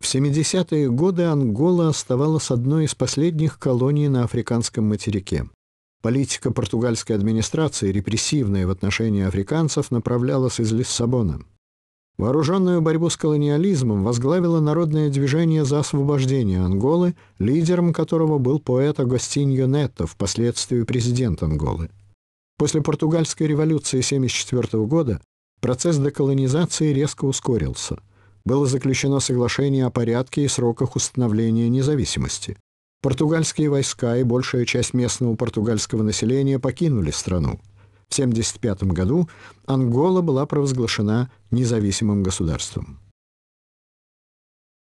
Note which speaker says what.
Speaker 1: В 70-е годы Ангола оставалась одной из последних колоний на африканском материке. Политика португальской администрации, репрессивная в отношении африканцев, направлялась из Лиссабона. Вооруженную борьбу с колониализмом возглавило народное движение за освобождение Анголы, лидером которого был поэт Агостиньо Нетто, впоследствии президент Анголы. После португальской революции 1974 года процесс деколонизации резко ускорился – было заключено соглашение о порядке и сроках установления независимости. Португальские войска и большая часть местного португальского населения покинули страну. В 1975 году Ангола была провозглашена независимым государством.